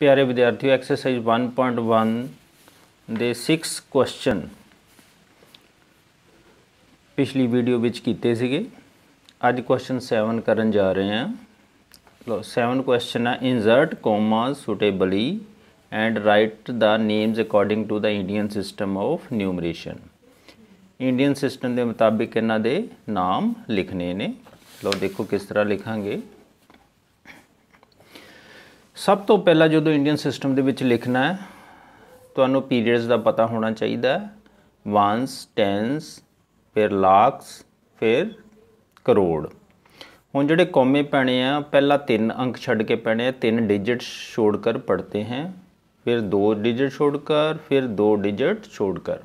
ਪਿਆਰੇ ਵਿਦਿਆਰਥੀਓ ਐਕਸਰਸਾਈਜ਼ 1.1 ਦੇ 6 ਕੁਐਸਚਨ ਪਿਛਲੀ ਵੀਡੀਓ ਵਿੱਚ ਕੀਤੇ ਸੀਗੇ ਅੱਜ ਕੁਐਸਚਨ 7 ਕਰਨ ਜਾ ਰਹੇ ਹਾਂ ਲੋ 7 ਕੁਐਸਚਨ ਆ insert commas suitably and write the names according to the Indian system of numeration Indian system ਦੇ ਮੁਤਾਬਿਕ ਇਹਨਾਂ ਦੇ ਨਾਮ ਲਿਖਨੇ ਨੇ ਲੋ ਦੇਖੋ ਕਿਸ ਤਰ੍ਹਾਂ ਲਿਖਾਂਗੇ ਸਭ ਤੋਂ ਪਹਿਲਾਂ ਜਦੋਂ ਇੰਡੀਅਨ ਸਿਸਟਮ ਦੇ ਵਿੱਚ ਲਿਖਣਾ ਹੈ ਤੁਹਾਨੂੰ ਪੀਰੀਅਡਸ ਦਾ ਪਤਾ ਹੋਣਾ ਚਾਹੀਦਾ ਹੈ ਵਾਂਸ ਟੈਂਸ ਫਿਰ ਲੱਖਸ ਫਿਰ ਕਰੋੜ ਹੁਣ ਜਿਹੜੇ ਕੌਮੇ ਪੈਣੇ ਆ ਪਹਿਲਾ ਤਿੰਨ ਅੰਕ ਛੱਡ ਕੇ ਪੈਣੇ ਆ ਤਿੰਨ ਡਿਜਿਟ ਛੋੜ ਕਰ ਪੜਤੇ ਹਨ ਫਿਰ ਦੋ ਡਿਜਿਟ ਛੋੜ ਕਰ ਫਿਰ ਦੋ ਡਿਜਿਟ ਛੋੜ ਕਰ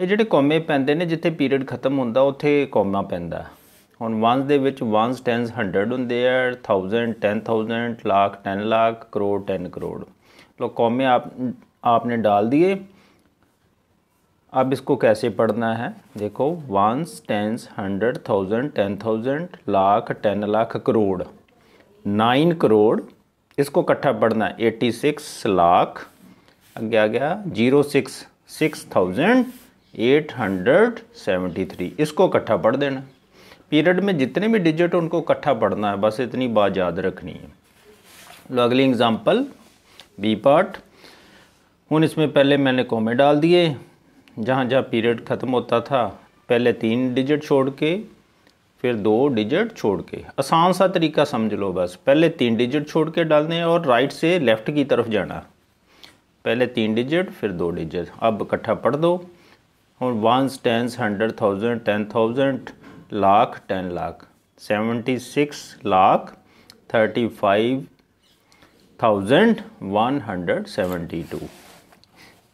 ਇਹ ਜਿਹੜੇ ਕੌਮੇ ਪੈਂਦੇ ਨੇ ਜਿੱਥੇ ਪੀਰੀਅਡ ਖਤਮ ਹੁੰਦਾ ਉੱਥੇ ਕੌਮਾ ਪੈਂਦਾ ਹੁਣ ਵਾਂਸ ਦੇ ਵਿੱਚ ਵਾਂਸ ਟੈਨਸ 100 ਹੁੰਦੇ ਆ 1000 10000 लाख 10 लाख करोड़ 10 करोड़ लो कॉमे आप आपने डाल दिए अब इसको कैसे पढ़ना है देखो ones tens hundred thousand ten thousand lakh ten lakh crore nine crore इसको इकट्ठा पढ़ना है एटी सिक्स लाख अगे आ गया zero six six thousand eight hundred seventy three इसको इकट्ठा पढ़ देना पीरियड में जितने भी डिजिट उनको इकट्ठा पढ़ना है बस इतनी बात याद रखनी है लो अगली एग्ज़ाम्पल बी पार्ट हूँ इसमें पहले मैंने कोमे डाल दिए जहाँ जहाँ पीरियड ख़त्म होता था पहले तीन डिजिट छोड़ के फिर दो डिजिट छोड़ के आसान सा तरीका समझ लो बस पहले तीन डिजिट छोड़ के डालने और राइट से लेफ़्ट की तरफ जाना पहले तीन डिजिट फिर दो डिजिट अब इकट्ठा पढ़ दो और ones tens hundred thousand ten thousand lakh 10 lakh 76 lakh 35172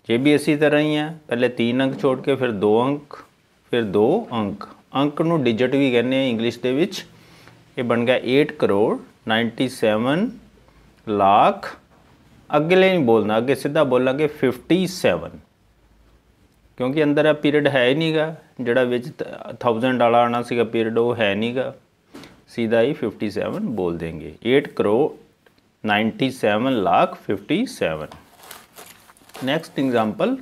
ਜੇ ਵੀ इसी तरह ही है ਪਹਿਲੇ 3 ਅੰਕ ਛੋੜ ਕੇ ਫਿਰ 2 ਅੰਕ ਫਿਰ 2 ਅੰਕ ਅੰਕ ਨੂੰ ਡਿਜੀਟ ਵੀ ਕਹਿੰਦੇ ਆ ਇੰਗਲਿਸ਼ ਦੇ ਵਿੱਚ ਇਹ ਬਣ ਗਿਆ 8 ਕਰੋੜ 97 ਲੱਖ ਅੱਗੇ ਨਹੀਂ ਬੋਲਣਾ ਅੱਗੇ ਸਿੱਧਾ ਬੋਲਾਂਗੇ 57 ਕਿਉਂਕਿ ਅੰਦਰ ਆ ਪੀਰੀਅਡ ਹੈ ਹੀ ਨਹੀਂਗਾ ਜਿਹੜਾ ਵਿੱਚ 1000 ਵਾਲਾ ਆਣਾ ਸੀਗਾ ਪੀਰੀਅਡ ਉਹ ਹੈ ਨਹੀਂਗਾ ਸਿੱਧਾ ਹੀ 57 ਬੋਲ ਦੇਣਗੇ 8 ਕਰੋ 97 lakh 57 next example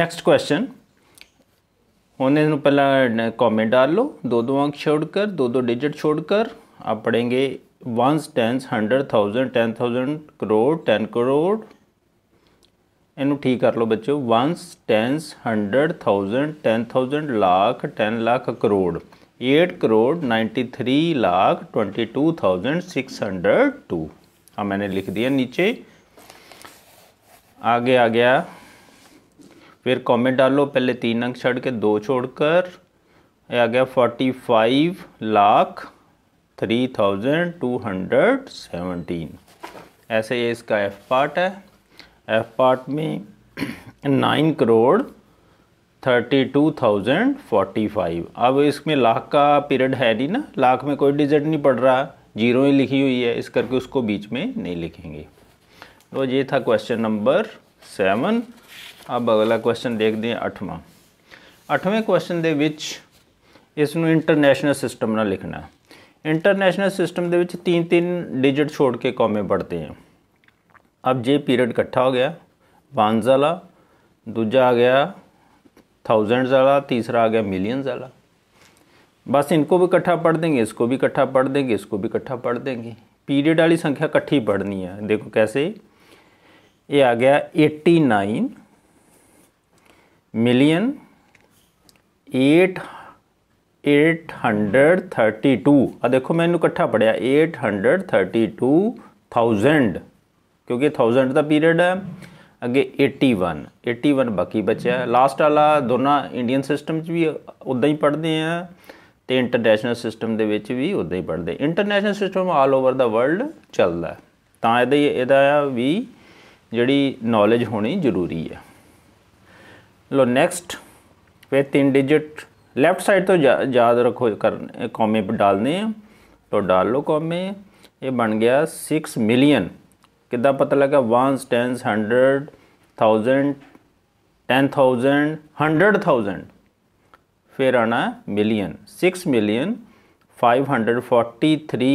next question ਹੁਣ ਇਹਨੂੰ ਪਹਿਲਾਂ ਕਮੈਂਟ ਡਾਲ ਲਓ ਦੋ ਦੋ ਅੰਕ ਛੋੜ ਕਰ ਦੋ ਦੋ ਡਿਜੀਟ ਛੋੜ ਕਰ ਪੜ੍ਹेंगे 1s 10s 100000 10000 ਕਰੋੜ 10 ਕਰੋੜ इनू ठीक कर लो बच्चो ones tens hundred thousand ten thousand lakh ten lakh crore eight crore ninety three lakh twenty two thousand six hundred two हाँ मैंने लिख दिया नीचे आगे आ गया फिर कमेंट डालो पहले तीन अंक छड़ के दो छोड़कर आ गया forty five lakh three thousand two hundred seventeen ऐसे ये इसका एफ पार्ट है एफ पार्ट में nine crore thirty two thousand forty five अब इसमें लाख का पीरियड है नहीं ना लाख में कोई डिजिट नहीं पड़ रहा जीरो ही लिखी हुई है इस करके उसको बीच में नहीं लिखेंगे तो ये था क्वेश्चन नंबर सेवन अब अगला क्वेश्चन देखते हैं अठवा अठवें क्वेश्चन दे विच इस इंटरनेशनल सिस्टम ना लिखना इंटरनेशनल सिस्टम के तीन तीन डिजिट छोड़ के ਛੋੜ पढ़ते हैं अब जे पीरियड इकट्ठा हो गया ਬਾਂਸ ਵਾਲਾ दूजा आ गया थाउजेंड्स वाला तीसरा आ गया मिलियंस वाला बस इनको भी इकट्ठा पढ़ देंगे इसको भी इकट्ठा पढ़ देंगे इसको भी इकट्ठा पढ़ देंगे पीरियड वाली संख्या इकट्ठी पढ़नी है देखो कैसे ये आ गया eighty nine million eight eight hundred thirty two देखो मैं इनू इकट्ठा पढ़िया eight hundred thirty two thousand ਕਿਉਂਕਿ 1000 ਦਾ ਪੀਰੀਅਡ ਹੈ ਅੱਗੇ 81 81 ਬਾਕੀ ਬਚਿਆ ਲਾਸਟ ਵਾਲਾ ਦੋਨਾਂ ਇੰਡੀਅਨ ਸਿਸਟਮ 'ਚ ਵੀ ਉਦਾਂ ਹੀ ਪੜਦੇ ਆ ਤੇ ਇੰਟਰਨੈਸ਼ਨਲ ਸਿਸਟਮ ਦੇ ਵਿੱਚ ਵੀ ਉਦਾਂ ਹੀ ਪੜਦੇ ਇੰਟਰਨੈਸ਼ਨਲ ਸਿਸਟਮ ਆਲ ਓਵਰ ਦਾ ਵਰਲਡ ਚੱਲਦਾ ਤਾਂ ਇਹਦਾ ਇਹਦਾ ਵੀ ਜਿਹੜੀ ਨੌਲੇਜ ਹੋਣੀ ਜ਼ਰੂਰੀ ਹੈ ਲੋ ਨੈਕਸਟ ਫੇ ਤਿੰਨ ਡਿਜਿਟ ਲੈਫਟ ਸਾਈਡ ਤੋਂ ਯਾਦ ਰੱਖੋ कर कॉमे डालने हैं तो डाल लो कॉमे ये बन गया सिक्स ਕਿੱਦਾਂ ਪਤਾ ਲੱਗਾ ਵਾਂਸ 10 100 1000 10000 100000 ਫਿਰ ਆਣਾ ਮਿਲੀਅਨ 6 ਮਿਲੀਅਨ 374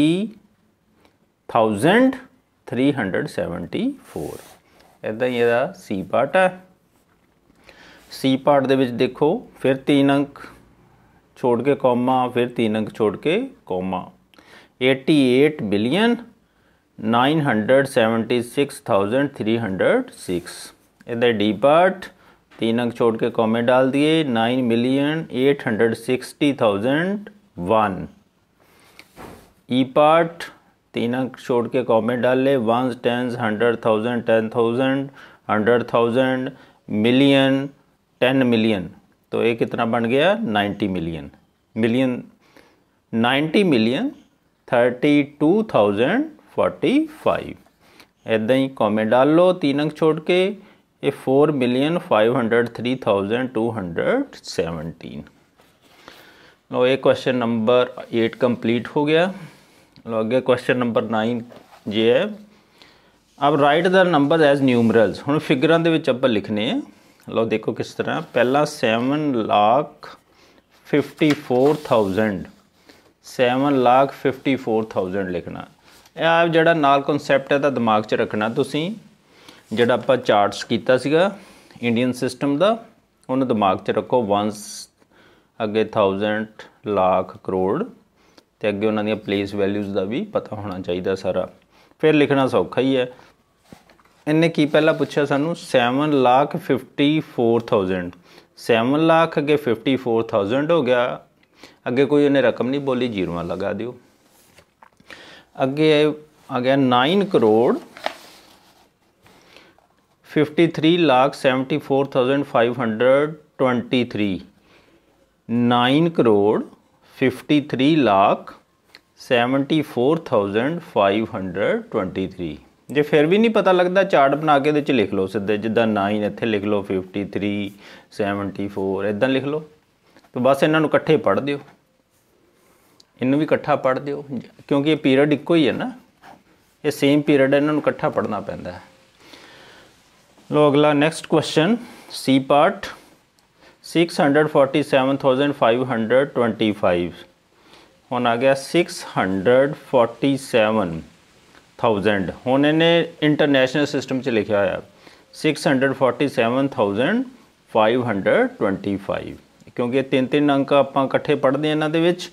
ਇਦਾਂ ਹੀ ਇਹਦਾ ਸੀ ਪਾਰਟ ਹੈ ਸੀ ਪਾਰਟ ਦੇ ਵਿੱਚ ਦੇਖੋ ਫਿਰ ਤਿੰਨ ਅੰਕ ਛੋੜ ਕੇ ਕੋਮਾ ਫਿਰ ਤਿੰਨ ਅੰਕ ਛੋੜ ਕੇ comma 88 billion nine hundred seventy six thousand three hundred इधर डी पार्ट तीन अंक छोड़ के कॉमे डाल दिए nine million eight hundred sixty thousand one E part तीन अंक छोड़ के कॉमे डाल ले one tens hundred thousand ten thousand hundred thousand million ten million तो ये कितना बन गया ninety million million ninety million thirty two thousand 45 ਇਦਾਂ ਹੀ ਕਮੇ ਡਾਲ ਲਓ ਤਿੰਨ ਅੰਕ ਛੋੜ ਕੇ ਇਹ 4503217 ਲੋ ਇਹ ਕੁਐਸਚਨ ਨੰਬਰ 8 ਕੰਪਲੀਟ ਹੋ ਗਿਆ ਲੋ ਅੱਗੇ ਕੁਐਸਚਨ ਨੰਬਰ 9 ਜੇ ਹੈ ਅਬ ਰਾਈਟ ਦਾ ਨੰਬਰ ਐਜ਼ ਨਿਊਮਰਲਸ ਹੁਣ ਫਿਗਰਾਂ ਦੇ ਵਿੱਚ ਆਪਾਂ ਲਿਖਨੇ ਆ ਲੋ ਦੇਖੋ ਕਿਸ ਤਰ੍ਹਾਂ ਪਹਿਲਾ 7 ਲੱਖ 54000 7 ਲੱਖ 54000 ਲਿਖਣਾ ਇਹ ਜਿਹੜਾ ਨਾਲ ਕਨਸੈਪਟ ਹੈ ਤਾਂ ਦਿਮਾਗ 'ਚ ਰੱਖਣਾ ਤੁਸੀਂ ਜਿਹੜਾ ਆਪਾਂ ਚਾਰਟਸ ਕੀਤਾ ਸੀਗਾ ਇੰਡੀਅਨ ਸਿਸਟਮ ਦਾ ਉਹਨੂੰ ਦਿਮਾਗ 'ਚ ਰੱਖੋ ਵਾਂਸ ਅੱਗੇ 1000 ਲੱਖ ਕਰੋੜ ਤੇ ਅੱਗੇ ਉਹਨਾਂ ਦੀਆਂ ਪਲੇਸ ਵੈਲਿਊਜ਼ ਦਾ ਵੀ ਪਤਾ ਹੋਣਾ ਚਾਹੀਦਾ ਸਾਰਾ ਫਿਰ ਲਿਖਣਾ ਸੌਖਾ ਹੀ ਹੈ ਇਹਨੇ ਕੀ ਪਹਿਲਾਂ ਪੁੱਛਿਆ ਸਾਨੂੰ 7 ਲੱਖ 54000 7 ਲੱਖ ਅੱਗੇ 54000 ਹੋ ਗਿਆ ਅੱਗੇ ਕੋਈ ਉਹਨੇ ਰਕਮ ਨਹੀਂ ਬੋਲੀ ਜੀਰੋਆਂ ਲਗਾ ਦਿਓ ਅੱਗੇ ਆ ਗਿਆ 9 ਕਰੋੜ 53 ਲੱਖ 74523 9 ਕਰੋੜ 53 ਲੱਖ 74523 ਜੇ ਫਿਰ ਵੀ ਨਹੀਂ ਪਤਾ ਲੱਗਦਾ ਚਾਰਟ ਬਣਾ ਕੇ ਇਹਦੇ ਚ ਲਿਖ ਲਓ ਸਿੱਧੇ ਜਿੱਦਾਂ 9 ਇੱਥੇ ਲਿਖ ਲਓ 53 74 ਇਦਾਂ ਲਿਖ ਲਓ ਤੇ ਬਸ ਇਹਨਾਂ ਨੂੰ ਇਕੱਠੇ ਪੜ੍ਹ ਦਿਓ ਇਹਨੂੰ ਵੀ ਇਕੱਠਾ ਪੜ੍ਹ ਦਿਓ ਕਿਉਂਕਿ ਇਹ ਪੀਰੀਅਡ ਇੱਕੋ ਹੀ ਹੈ ਨਾ ਇਹ ਸੇਮ ਪੀਰੀਅਡ ਹੈ ਇਹਨਾਂ ਨੂੰ ਇਕੱਠਾ ਪੜ੍ਹਨਾ ਪੈਂਦਾ ਹੈ ਲੋ ਅਗਲਾ ਨੈਕਸਟ ਕੁਐਸਚਨ ਸੀ ਪਾਰਟ 647525 ਹੁਣ ਆ ਗਿਆ 647000 ਹੁਣ ਇਹਨੇ ਇੰਟਰਨੈਸ਼ਨਲ ਸਿਸਟਮ 'ਚ ਲਿਖਿਆ ਹੋਇਆ 647525 ਕਿਉਂਕਿ ਤਿੰਨ ਤਿੰਨ ਅੰਕ ਆਪਾਂ ਇਕੱਠੇ ਪੜ੍ਹਦੇ ਇਹਨਾਂ ਦੇ ਵਿੱਚ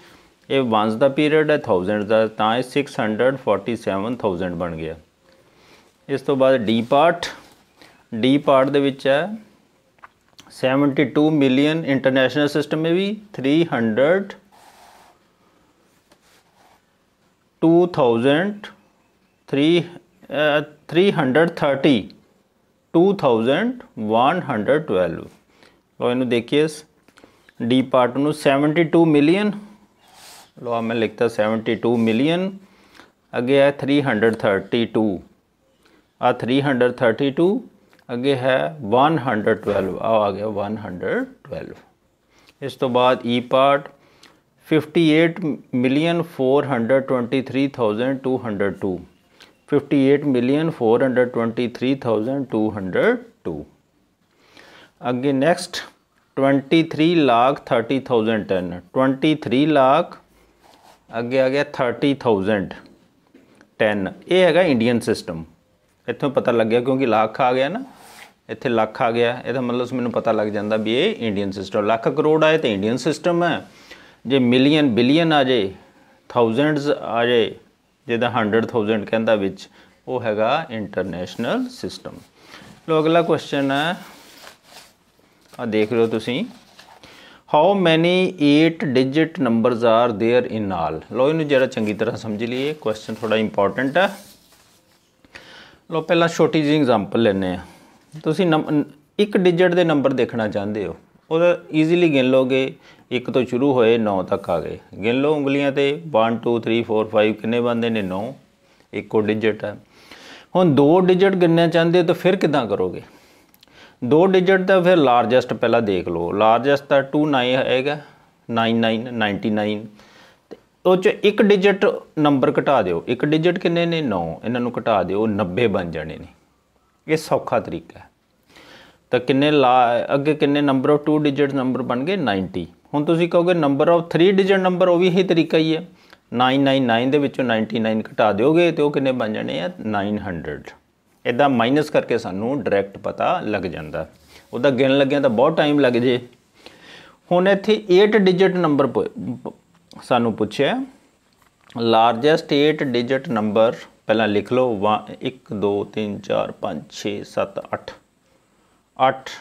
ਇਹ ਵਨਸ ਦਾ ਪੀਰੀਅਡ ਹੈ 1000 ਦਾ ਤਾਂ ਇਹ 647000 ਬਣ ਗਿਆ ਇਸ ਤੋਂ ਬਾਅਦ ਡੀ ਪਾਰਟ ਡੀ ਪਾਰਟ ਦੇ ਵਿੱਚ ਹੈ 72 ਮਿਲੀਅਨ ਇੰਟਰਨੈਸ਼ਨਲ ਸਿਸਟਮ ਮੇ ਵੀ 300 2000 3 330 2112 ਲੋ ਇਹਨੂੰ ਦੇਖੀਏ ਡੀ ਪਾਰਟ ਨੂੰ 72 ਮਿਲੀਅਨ लो मैं लिखता सैवनटी टू मिलियन अगे है थ्री हंड्रेड थर्टी टू आ थ्री हंड्रेड थर्टी टू अगे है वन हंड्रेड ट्वेल्व आ आ गया वन हंड्रेड ट्वेल्व इस तो बाद E part fifty eight million four hundred twenty three thousand two hundred two fifty eight million four hundred twenty three thousand two hundred two अगे next twenty three lakh thirty thousand ten twenty three lakh ਅੱਗੇ ਆ ਗਿਆ 30000 10 ਇਹ ਹੈਗਾ Indian system ਇੱਥੋਂ ਪਤਾ ਲੱਗ ਗਿਆ ਕਿਉਂਕਿ ਲੱਖ ਆ ਗਿਆ ਨਾ ਇੱਥੇ ਲੱਖ ਆ ਗਿਆ ਇਹਦਾ ਮਤਲਬ ਮੈਨੂੰ ਪਤਾ ਲੱਗ ਜਾਂਦਾ ਵੀ ਇਹ ਇੰਡੀਅਨ ਸਿਸਟਮ ਲੱਖ ਕਰੋੜ ਆਏ ਤੇ ਇੰਡੀਅਨ ਸਿਸਟਮ ਹੈ ਜੇ ਮਿਲੀਅਨ ਬਿਲੀਅਨ ਆ ਜੇ ਥਾਊਜ਼ੈਂਡਸ ਆ ਜੇ ਜਿਹਦਾ 100000 ਕਹਿੰਦਾ ਵਿੱਚ ਉਹ ਹੈਗਾ ਇੰਟਰਨੈਸ਼ਨਲ ਸਿਸਟਮ ਲੋ ਅਗਲਾ ਕੁਐਸਚਨ ਹੈ ਆ ਦੇਖ ਰਹੇ ਹੋ ਤੁਸੀਂ how many 8 digit numbers are there in all ਲੋ ਇਹਨੂੰ ਜਰਾ ਚੰਗੀ ਤਰ੍ਹਾਂ ਸਮਝ ਲਈਏ ਕੁਐਸਚਨ ਥੋੜਾ ਇੰਪੋਰਟੈਂਟ ਹੈ ਲੋ ਪਹਿਲਾਂ ਛੋਟੀ ਜਿਹੀ ਐਗਜ਼ਾਮਪਲ ਲੈਨੇ ਆ ਤੁਸੀਂ ਇੱਕ ਡਿਜਿਟ ਦੇ ਨੰਬਰ ਦੇਖਣਾ ਚਾਹੁੰਦੇ ਹੋ ਉਹਦਾ ਈਜ਼ੀਲੀ ਗਿਣ ਲੋਗੇ 1 ਤੋਂ ਸ਼ੁਰੂ ਹੋਏ 9 ਤੱਕ ਆ ਗਏ ਗਿਣ ਲੋ ਉਂਗਲੀਆਂ ਤੇ 1 2 3 4 5 ਕਿੰਨੇ ਬੰਦੇ ਨੇ 9 ਇੱਕੋ ਡਿਜਿਟ ਹੈ ਹੁਣ ਦੋ ਡਿਜਿਟ ਗਿਣਨਾ ਚਾਹੁੰਦੇ ਹੋ ਤਾਂ ਫਿਰ ਕਿਦਾਂ ਕਰੋਗੇ ਦੋ ਡਿਜਟ ਦਾ ਫਿਰ ਲਾਰਜੈਸਟ ਪਹਿਲਾਂ ਦੇਖ ਲਓ ਲਾਰਜੈਸਟ ਤਾਂ 29 ਹੈਗਾ 9999 ਉਹ ਚ ਇੱਕ ਡਿਜਟ ਨੰਬਰ ਘਟਾ ਦਿਓ ਇੱਕ ਡਿਜਟ ਕਿੰਨੇ ਨੇ 9 ਇਹਨਾਂ ਨੂੰ ਘਟਾ ਦਿਓ 90 ਬਣ ਜਾਣੇ ਨੇ ਇਹ ਸੌਖਾ ਤਰੀਕਾ ਹੈ ਤਾਂ ਕਿੰਨੇ ਅੱਗੇ ਕਿੰਨੇ ਨੰਬਰ ਆਫ 2 ਡਿਜਟ ਨੰਬਰ ਬਣ ਗਏ 90 ਹੁਣ ਤੁਸੀਂ ਕਹੋਗੇ ਨੰਬਰ ਆਫ 3 ਡਿਜਟ ਨੰਬਰ ਉਹ ਵੀ ਇਹੀ ਤਰੀਕਾ ਹੀ ਹੈ 999 ਦੇ ਵਿੱਚੋਂ 99 ਘਟਾ ਦਿਓਗੇ ਤੇ ਉਹ ਕਿੰਨੇ ਬਣ ਜਾਣੇ ਆ 900 ਇਦਾਂ ਮਾਈਨਸ ਕਰਕੇ ਸਾਨੂੰ ਡਾਇਰੈਕਟ ਪਤਾ ਲੱਗ ਜਾਂਦਾ ਉਹਦਾ ਗਿਣ ਲੱਗਿਆ ਤਾਂ ਬਹੁਤ ਟਾਈਮ ਲੱਗ ਜੇ ਹੁਣ ਇੱਥੇ 8 ਡਿਜਿਟ ਨੰਬਰ ਸਾਨੂੰ ਪੁੱਛਿਆ ਲਾਰਜੈਸਟ 8 ਡਿਜਿਟ ਨੰਬਰ ਪਹਿਲਾਂ ਲਿਖ ਲਓ 1 2 3 4 5 6 7 8 8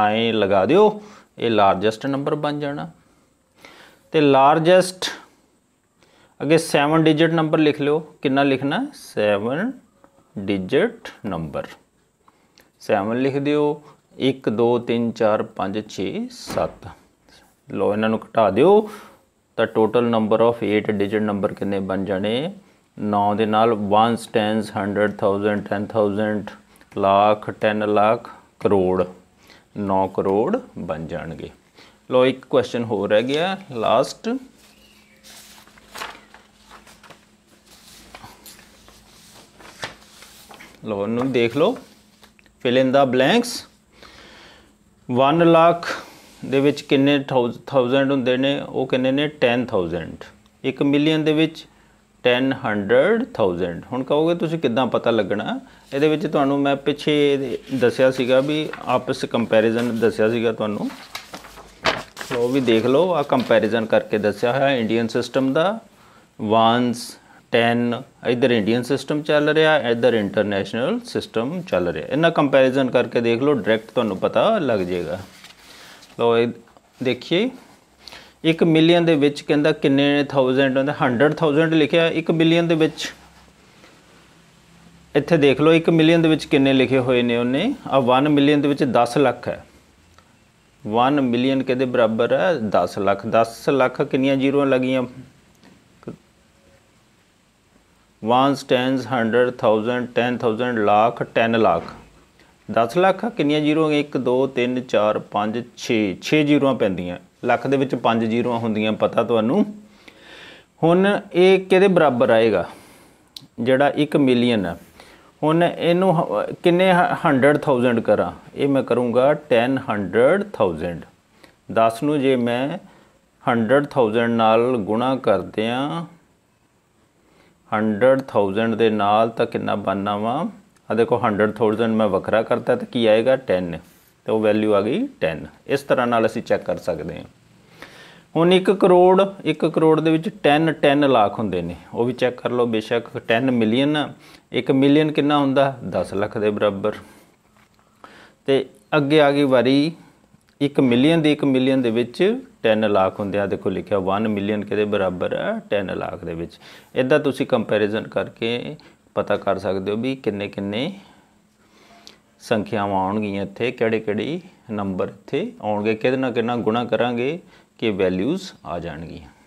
9 ਲਗਾ ਦਿਓ ਇਹ ਲਾਰਜੈਸਟ ਨੰਬਰ ਬਣ ਜਾਣਾ ਤੇ ਲਾਰਜੈਸਟ ਅੱਗੇ 7 ਡਿਜਿਟ ਨੰਬਰ ਲਿਖ ਲਿਓ ਕਿੰਨਾ ਲਿਖਣਾ 7 ਡਿਜਿਟ ਨੰਬਰ 7 ਲਿਖ ਦਿਓ 1 2 3 4 5 6 7 ਲੋ ਇਹਨਾਂ ਨੂੰ ਘਟਾ ਦਿਓ ਤਾਂ total number of 8 digit number ਕਿੰਨੇ ਬਣ ਜਾਣੇ 9 ਦੇ ਨਾਲ 1 ਸਟੈਂਸ 100 1000 10000 ਲੱਖ 10 ਲੱਖ ਕਰੋੜ 9 ਕਰੋੜ ਬਣ ਜਾਣਗੇ ਲੋ ਇੱਕ ਕੁਐਸਚਨ ਹੋਰ ਰਹਿ ਗਿਆ ਲਾਸਟ ਲਓ ਨੂੰ ਦੇਖ ਲਓ fill in the blanks 1 lakh ਦੇ ਵਿੱਚ ਕਿੰਨੇ 1000 ਹੁੰਦੇ ਨੇ ਉਹ ਕਿੰਨੇ ਨੇ 10000 1 ਮਿਲੀਅਨ ਦੇ ਵਿੱਚ 100000 ਹੁਣ ਕਹੋਗੇ ਤੁਸੀਂ ਕਿੱਦਾਂ ਪਤਾ ਲੱਗਣਾ ਇਹਦੇ ਵਿੱਚ ਤੁਹਾਨੂੰ ਮੈਂ ਪਿੱਛੇ ਦੱਸਿਆ ਸੀਗਾ ਵੀ ਆਪਸ ਕੰਪੈਰੀਜ਼ਨ ਦੱਸਿਆ ਸੀਗਾ ਤੁਹਾਨੂੰ ਲੋ ਵੀ ਦੇਖ ਲਓ ਆ ਕੰਪੈਰੀਜ਼ਨ ਕਰਕੇ ਦੱਸਿਆ ਹੋਇਆ ਇੰਡੀਅਨ ਸਿਸਟਮ ਦਾ ਵਾਂਸ 10 ਇਧਰ ਇੰਡੀਅਨ ਸਿਸਟਮ ਚੱਲ ਰਿਹਾ ਇਧਰ ਇੰਟਰਨੈਸ਼ਨਲ ਸਿਸਟਮ ਚੱਲ ਰਿਹਾ ਇਹਨਾਂ ਕੰਪੈਰੀਜ਼ਨ ਕਰਕੇ ਦੇਖ ਲਓ ਡਾਇਰੈਕਟ ਤੁਹਾਨੂੰ ਪਤਾ ਲੱਗ ਜਾਏਗਾ ਲੋ ਦੇਖੀਏ 1 ਮਿਲੀਅਨ ਦੇ ਵਿੱਚ ਕਹਿੰਦਾ ਕਿੰਨੇ 1000 ਹੁੰਦੇ 100000 ਲਿਖਿਆ 1 ਮਿਲੀਅਨ ਦੇ ਵਿੱਚ ਇੱਥੇ ਦੇਖ ਲਓ 1 ਮਿਲੀਅਨ ਦੇ ਵਿੱਚ ਕਿੰਨੇ ਲਿਖੇ ਹੋਏ ਨੇ ਉਹਨੇ ਆ 1 ਮਿਲੀਅਨ ਦੇ ਵਿੱਚ 10 ਲੱਖ ਹੈ 1 ਮਿਲੀਅਨ ਕਿਹਦੇ ਬਰਾਬਰ ਹੈ 10 ਲੱਖ 10 ਲੱਖ ਕਿੰਨੀਆਂ ਜ਼ੀਰੋਆਂ ਲੱਗੀਆਂ ਵਾਂਸ ਟੈਨਸ 100 1000 10000 ਲੱਖ 10 ਲੱਖ 10 ਲੱਖ ਕਿੰਨੀਆਂ ਜ਼ੀਰੋ 1 2 3 4 5 6 6 ਜ਼ੀਰੋਆਂ ਪੈਂਦੀਆਂ ਲੱਖ ਦੇ ਵਿੱਚ 5 ਜ਼ੀਰੋਆਂ ਹੁੰਦੀਆਂ ਪਤਾ ਤੁਹਾਨੂੰ ਹੁਣ ਇਹ ਕਿਹਦੇ ਬਰਾਬਰ ਆਏਗਾ ਜਿਹੜਾ 1 ਮਿਲੀਅਨ ਹੈ ਹੁਣ ਇਹਨੂੰ ਕਿੰਨੇ 100000 ਕਰਾਂ ਇਹ ਮੈਂ ਕਰੂੰਗਾ 10 100000 10 ਨੂੰ ਜੇ ਮੈਂ 100000 ਨਾਲ ਗੁਣਾ ਕਰਦੇ ਆ 100000 ਦੇ ਨਾਲ ਤਾਂ ਕਿੰਨਾ ਬਣਨਾ ਵਾ ਆ ਦੇਖੋ 100000 ਮੈਂ ਵੱਖਰਾ ਕਰਤਾ ਤਾਂ ਕੀ ਆਏਗਾ 10 ਤਾਂ ਉਹ ਵੈਲਿਊ ਆ ਗਈ 10 ਇਸ ਤਰ੍ਹਾਂ ਨਾਲ ਅਸੀਂ ਚੈੱਕ ਕਰ ਸਕਦੇ ਹਾਂ ਹੁਣ 1 ਕਰੋੜ 1 ਕਰੋੜ ਦੇ ਵਿੱਚ 10 10 ਲੱਖ ਹੁੰਦੇ ਨੇ ਉਹ ਵੀ ਚੈੱਕ ਕਰ ਲਓ ਬੇਸ਼ੱਕ 10 ਮਿਲੀਅਨ 1 ਮਿਲੀਅਨ ਕਿੰਨਾ ਹੁੰਦਾ 10 ਲੱਖ ਦੇ ਬਰਾਬਰ ਤੇ ਅੱਗੇ ਆ ਗਈ ਵਾਰੀ 1 ਮਿਲੀਅਨ ਦੇ 1 ਮਿਲੀਅਨ ਦੇ ਵਿੱਚ 10 ਲੱਖ ਹੁੰਦੇ ਆ ਦੇਖੋ ਲਿਖਿਆ 1 ਮਿਲੀਅਨ ਕਿਹਦੇ ਬਰਾਬਰ ਹੈ 10 ਲੱਖ ਦੇ ਵਿੱਚ ਇਦਾਂ ਤੁਸੀਂ ਕੰਪੈਰੀਜ਼ਨ ਕਰਕੇ ਪਤਾ ਕਰ ਸਕਦੇ ਹੋ ਵੀ ਕਿੰਨੇ ਕਿੰਨੇ ਸੰਖਿਆਵਾਂ ਆਉਣਗੀਆਂ ਇੱਥੇ ਕਿਹੜੇ ਕਿਹੜੇ ਨੰਬਰ ਇੱਥੇ ਆਉਣਗੇ ਕਿਹਦੇ ਨਾਲ ਕਿੰਨਾ ਗੁਣਾ ਕਰਾਂਗੇ ਕਿ ਵੈਲਿਊਜ਼ ਆ ਜਾਣਗੀਆਂ